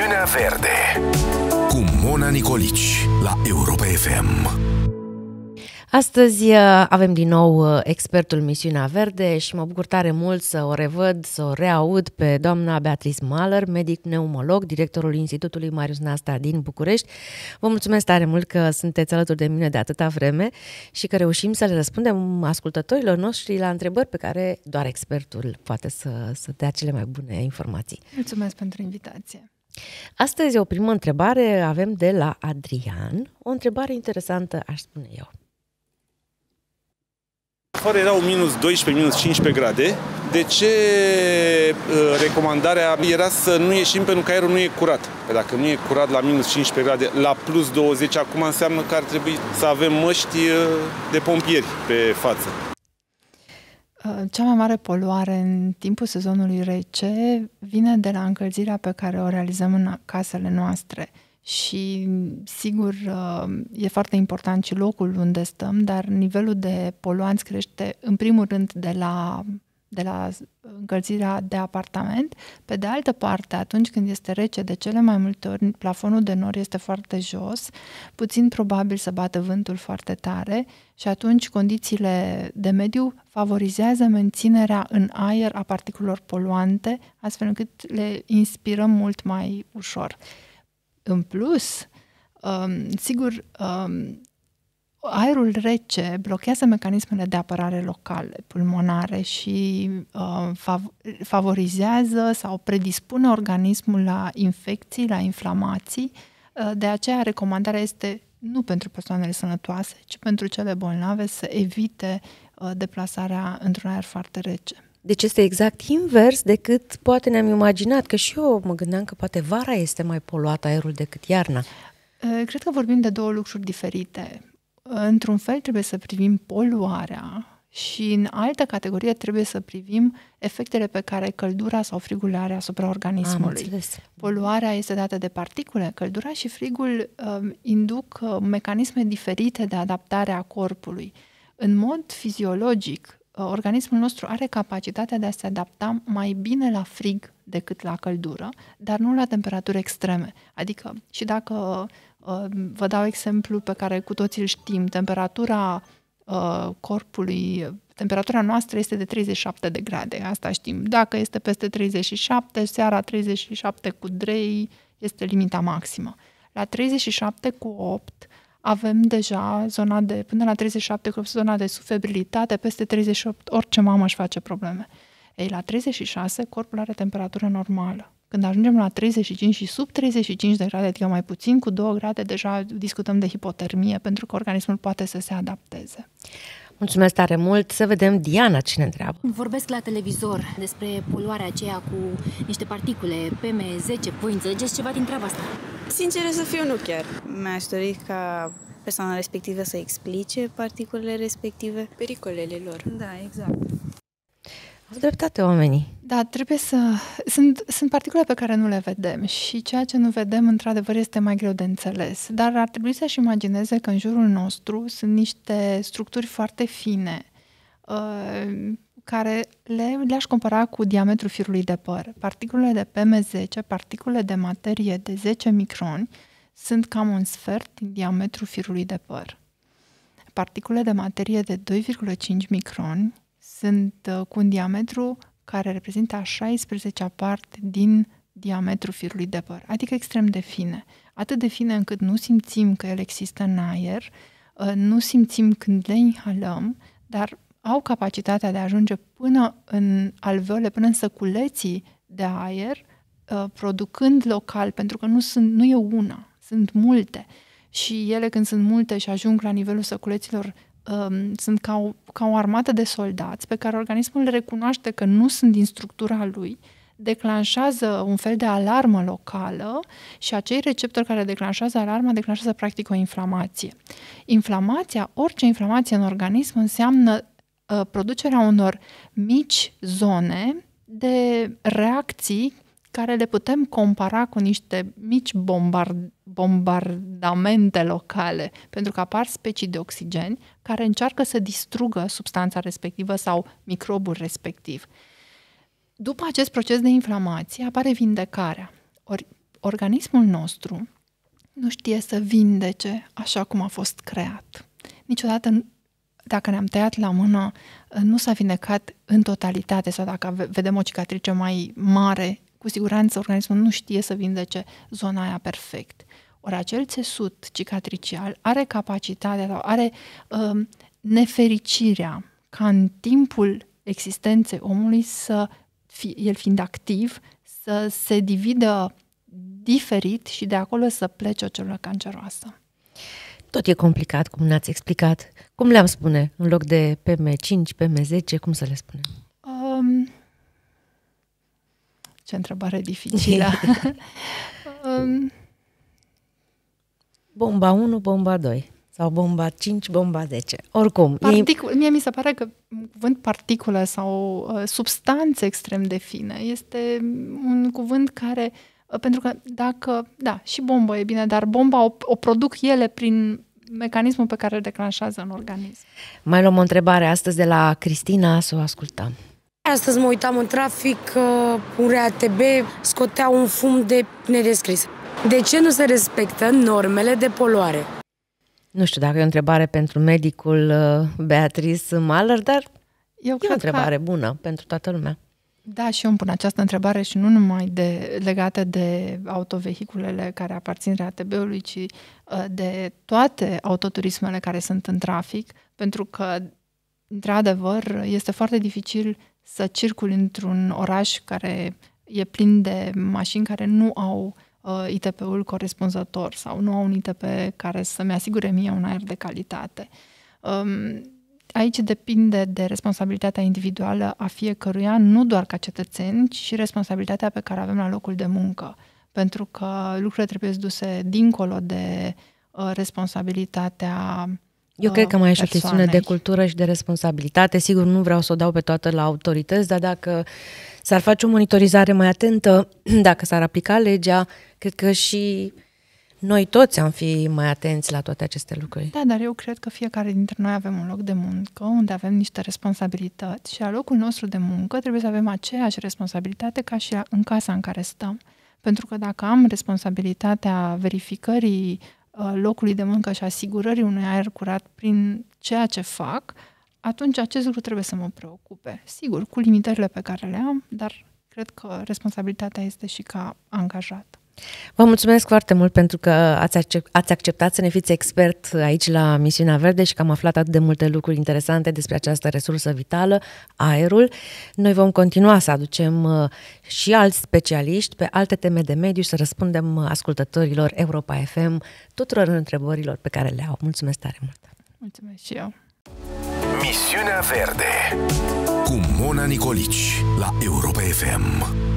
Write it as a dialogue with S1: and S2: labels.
S1: Misiunea Verde cu Mona Nicolici la Europa
S2: FM.
S1: Astăzi uh, avem din nou uh, expertul Misiunea Verde și mă bucur tare mult să o revăd, să o reaud pe doamna Beatrice Maler, medic neumolog, directorul Institutului Marius Nasta din București. Vă mulțumesc tare mult că sunteți alături de mine de atâta vreme și că reușim să le răspundem ascultătorilor noștri la întrebări pe care doar expertul poate să, să dea cele mai bune informații.
S2: Mulțumesc pentru invitație.
S1: Astăzi o primă întrebare avem de la Adrian, o întrebare interesantă, aș spune eu.
S2: Fără erau minus 12, minus 15 grade. De ce uh, recomandarea era să nu ieșim pentru că aerul nu e curat? Că păi dacă nu e curat la minus 15 grade, la plus 20, acum înseamnă că ar trebui să avem măști uh, de pompieri pe față. Uh, cea mai mare poluare în timpul sezonului rece vine de la încălzirea pe care o realizăm în casele noastre. Și, sigur, uh, e foarte important și locul unde stăm, dar nivelul de poluanți crește, în primul rând, de la de la încălzirea de apartament. Pe de altă parte, atunci când este rece, de cele mai multe ori plafonul de nor este foarte jos, puțin probabil să bată vântul foarte tare și atunci condițiile de mediu favorizează menținerea în aer a particulor poluante, astfel încât le inspirăm mult mai ușor. În plus, um, sigur, um, aerul rece blochează mecanismele de apărare locale, pulmonare și uh, fav- favorizează sau predispune organismul la infecții, la inflamații. Uh, de aceea, recomandarea este nu pentru persoanele sănătoase, ci pentru cele bolnave să evite uh, deplasarea într-un aer foarte rece.
S1: Deci este exact invers decât poate ne-am imaginat, că și eu mă gândeam că poate vara este mai poluată aerul decât iarna.
S2: Uh, cred că vorbim de două lucruri diferite într-un fel trebuie să privim poluarea și în altă categorie trebuie să privim efectele pe care căldura sau frigul le are asupra organismului. Poluarea este dată de particule, căldura și frigul uh, induc uh, mecanisme diferite de adaptare a corpului. În mod fiziologic, uh, organismul nostru are capacitatea de a se adapta mai bine la frig decât la căldură, dar nu la temperaturi extreme. Adică și dacă uh, Ehm, vă dau exemplu pe care cu toții îl știm. Temperatura uh, corpului, temperatura noastră este de 37 de grade, asta știm. Dacă este peste 37, seara 37 cu 3 este limita maximă. La 37 cu 8 avem deja zona de, până la 37 cu 8, zona de sufebrilitate. peste 38 orice mamă își face probleme. Ei, la 36 corpul are temperatură normală. Când ajungem la 35 și sub 35 de grade, adică mai puțin, cu 2 grade, deja discutăm de hipotermie, pentru că organismul poate să se adapteze.
S1: Mulțumesc tare mult. Să vedem Diana cine întreabă.
S2: Vorbesc la televizor despre poluarea aceea cu niște particule PM10. Voi înțelegeți ceva din treaba asta? Sincer să fiu, nu chiar. Mi-aș dori ca persoana respectivă să explice particulele respective. Pericolele lor. Da, exact. Au dreptate oamenii. Da, trebuie să... Sunt, sunt particule pe care nu le vedem și ceea ce nu vedem, într-adevăr, este mai greu de înțeles. Dar ar trebui să-și imagineze că în jurul nostru sunt niște structuri foarte fine uh, care le, le-aș compara cu diametrul firului de păr. Particulele de PM10, particule de materie de 10 microni, sunt cam un sfert din diametrul firului de păr. Particule de materie de 2,5 microni sunt uh, cu un diametru care reprezintă a 16-a parte din diametru firului de păr, adică extrem de fine. Atât de fine încât nu simțim că el există în aer, uh, nu simțim când le inhalăm, dar au capacitatea de a ajunge până în alveole, până în săculeții de aer, uh, producând local, pentru că nu, sunt, nu e una, sunt multe. Și ele când sunt multe și ajung la nivelul săculeților um, sunt ca o, ca o armată de soldați pe care organismul le recunoaște că nu sunt din structura lui, declanșează un fel de alarmă locală și acei receptori care declanșează alarma declanșează practic o inflamație. Inflamația, orice inflamație în organism înseamnă uh, producerea unor mici zone de reacții care le putem compara cu niște mici bombard- bombardamente locale, pentru că apar specii de oxigeni care încearcă să distrugă substanța respectivă sau microbul respectiv. După acest proces de inflamație apare vindecarea. Or, organismul nostru nu știe să vindece așa cum a fost creat. Niciodată, dacă ne-am tăiat la mână, nu s-a vindecat în totalitate sau dacă vedem o cicatrice mai mare, cu siguranță organismul nu știe să vindece zona aia perfect. Ori acel țesut cicatricial are capacitatea sau are uh, nefericirea ca în timpul existenței omului să, fi, el fiind activ, să se dividă diferit și de acolo să plece o celulă canceroasă.
S1: Tot e complicat, cum ne-ați explicat. Cum le-am spune? În loc de PM5, PM10, cum să le spunem?
S2: Ce întrebare dificilă. um...
S1: Bomba 1, bomba 2 sau bomba 5, bomba 10. Oricum. Particul-
S2: e... Mie mi se pare că cuvânt particulă sau uh, substanță extrem de fină este un cuvânt care, uh, pentru că dacă, da, și bomba e bine, dar bomba o, o produc ele prin mecanismul pe care îl declanșează în organism.
S1: Mai luăm o întrebare astăzi de la Cristina, să o ascultăm.
S2: Astăzi mă uitam în trafic, uh, un RATB scotea un fum
S1: de nedescris. De ce nu se respectă normele de poluare? Nu știu dacă e o întrebare pentru medicul uh, Beatrice Maller, dar Eu e o întrebare că... bună pentru toată lumea.
S2: Da, și eu îmi pun această întrebare și nu numai de, legată de autovehiculele care aparțin RATB-ului, ci uh, de toate autoturismele care sunt în trafic, pentru că, într-adevăr, este foarte dificil să circul într-un oraș care e plin de mașini care nu au uh, ITP-ul corespunzător sau nu au un ITP care să-mi asigure mie un aer de calitate. Um, aici depinde de responsabilitatea individuală a fiecăruia, nu doar ca cetățen, ci și responsabilitatea pe care avem la locul de muncă. Pentru că lucrurile trebuie duse dincolo de uh, responsabilitatea eu cred că mai e și o chestiune de
S1: cultură și de responsabilitate. Sigur, nu vreau să o dau pe toată la autorități, dar dacă s-ar face o monitorizare mai atentă, dacă s-ar aplica legea, cred că și noi toți am fi mai atenți la toate aceste lucruri.
S2: Da, dar eu cred că fiecare dintre noi avem un loc de muncă unde avem niște responsabilități și la locul nostru de muncă trebuie să avem aceeași responsabilitate ca și în casa în care stăm. Pentru că dacă am responsabilitatea verificării Uh, locului de muncă și asigurării unui aer curat prin ceea ce fac, atunci acest lucru trebuie să mă preocupe. Sigur, cu limitările pe care le am, dar cred că responsabilitatea este și ca angajat.
S1: Vă mulțumesc foarte mult pentru că ați, acceptat să ne fiți expert aici la Misiunea Verde și că am aflat atât de multe lucruri interesante despre această resursă vitală, aerul. Noi vom continua să aducem uh, și alți specialiști pe alte teme de mediu și să răspundem uh, ascultătorilor Europa FM tuturor întrebărilor pe care le au. Mulțumesc tare mult!
S2: Mulțumesc și eu! Misiunea Verde cu
S1: Mona Nicolici la Europa FM.